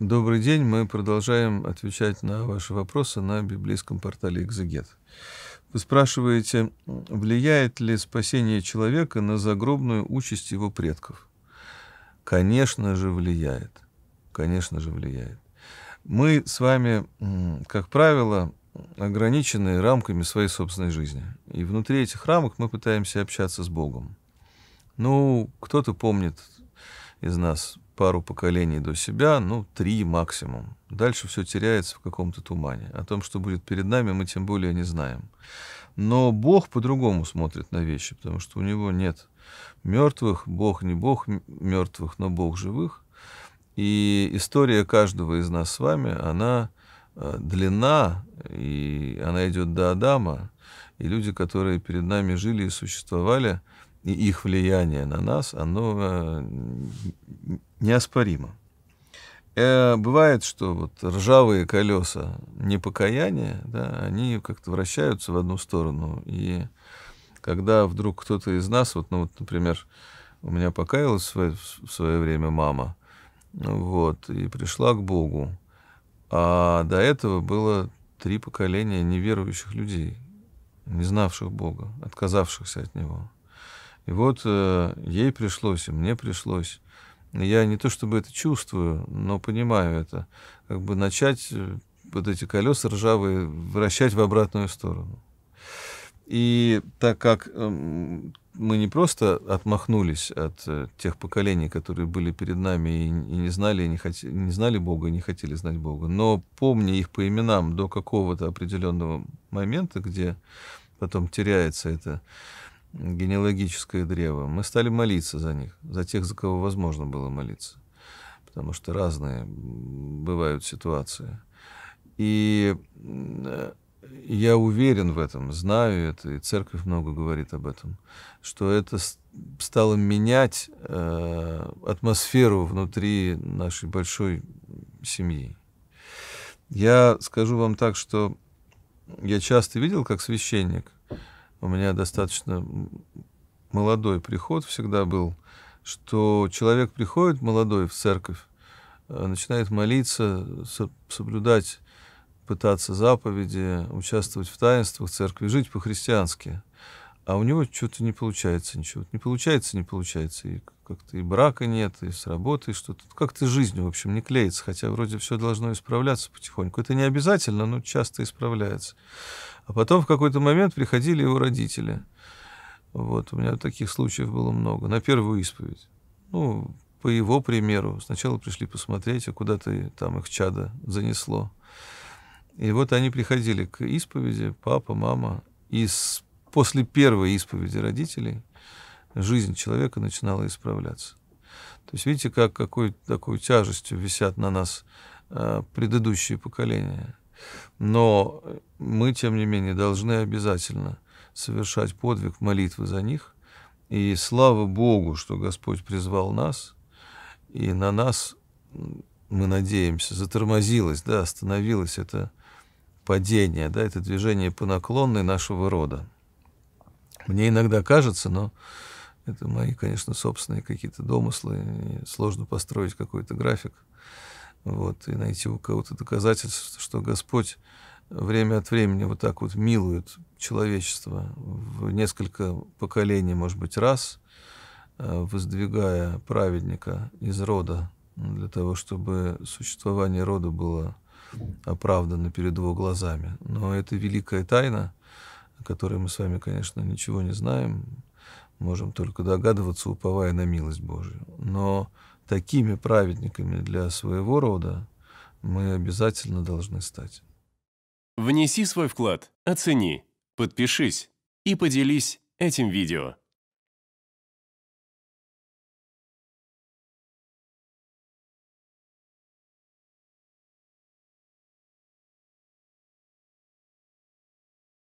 Добрый день. Мы продолжаем отвечать на ваши вопросы на библейском портале «Экзегет». Вы спрашиваете, влияет ли спасение человека на загробную участь его предков? Конечно же, влияет. Конечно же, влияет. Мы с вами, как правило, ограничены рамками своей собственной жизни. И внутри этих рамок мы пытаемся общаться с Богом. Ну, кто-то помнит из нас пару поколений до себя, ну, три максимум. Дальше все теряется в каком-то тумане. О том, что будет перед нами, мы тем более не знаем. Но Бог по-другому смотрит на вещи, потому что у него нет мертвых, Бог не Бог мертвых, но Бог живых. И история каждого из нас с вами, она э, длина, и она идет до Адама, и люди, которые перед нами жили и существовали, их влияние на нас, оно э, неоспоримо. Э, бывает, что вот ржавые колеса непокаяния, да, они как-то вращаются в одну сторону. И когда вдруг кто-то из нас, вот, ну, вот, например, у меня покаялась в свое, в свое время мама, вот, и пришла к Богу. А до этого было три поколения неверующих людей, не знавших Бога, отказавшихся от Него. И вот э, ей пришлось, и мне пришлось. Я не то чтобы это чувствую, но понимаю это. Как бы начать э, вот эти колеса ржавые вращать в обратную сторону. И так как э, мы не просто отмахнулись от э, тех поколений, которые были перед нами и, и не знали, и не, хот... не знали Бога, и не хотели знать Бога, но помни их по именам до какого-то определенного момента, где потом теряется это, генеалогическое древо, мы стали молиться за них, за тех, за кого возможно было молиться. Потому что разные бывают ситуации. И э, я уверен в этом, знаю это, и церковь много говорит об этом, что это стало менять э, атмосферу внутри нашей большой семьи. Я скажу вам так, что я часто видел, как священник – у меня достаточно молодой приход всегда был, что человек приходит молодой в церковь, э, начинает молиться, соблюдать, пытаться заповеди, участвовать в таинствах церкви, жить по-христиански а у него что-то не получается ничего. Не получается, не получается. И как-то и брака нет, и с работой что-то. Как-то жизнь, в общем, не клеится. Хотя вроде все должно исправляться потихоньку. Это не обязательно, но часто исправляется. А потом в какой-то момент приходили его родители. Вот, у меня таких случаев было много. На первую исповедь. Ну, по его примеру. Сначала пришли посмотреть, а куда ты там их чада занесло. И вот они приходили к исповеди, папа, мама, и с после первой исповеди родителей жизнь человека начинала исправляться. То есть видите, как какой такой тяжестью висят на нас э, предыдущие поколения. Но мы, тем не менее, должны обязательно совершать подвиг молитвы за них. И слава Богу, что Господь призвал нас, и на нас, мы надеемся, затормозилось, да, остановилось это падение, да, это движение по наклонной нашего рода. Мне иногда кажется, но это мои, конечно, собственные какие-то домыслы. сложно построить какой-то график. Вот, и найти у кого-то доказательство, что Господь время от времени вот так вот милует человечество в несколько поколений, может быть, раз, э, воздвигая праведника из рода для того, чтобы существование рода было оправдано перед его глазами. Но это великая тайна — о которой мы с вами, конечно, ничего не знаем, можем только догадываться, уповая на милость Божию. Но такими праведниками для своего рода мы обязательно должны стать. Внеси свой вклад, оцени, подпишись и поделись этим видео.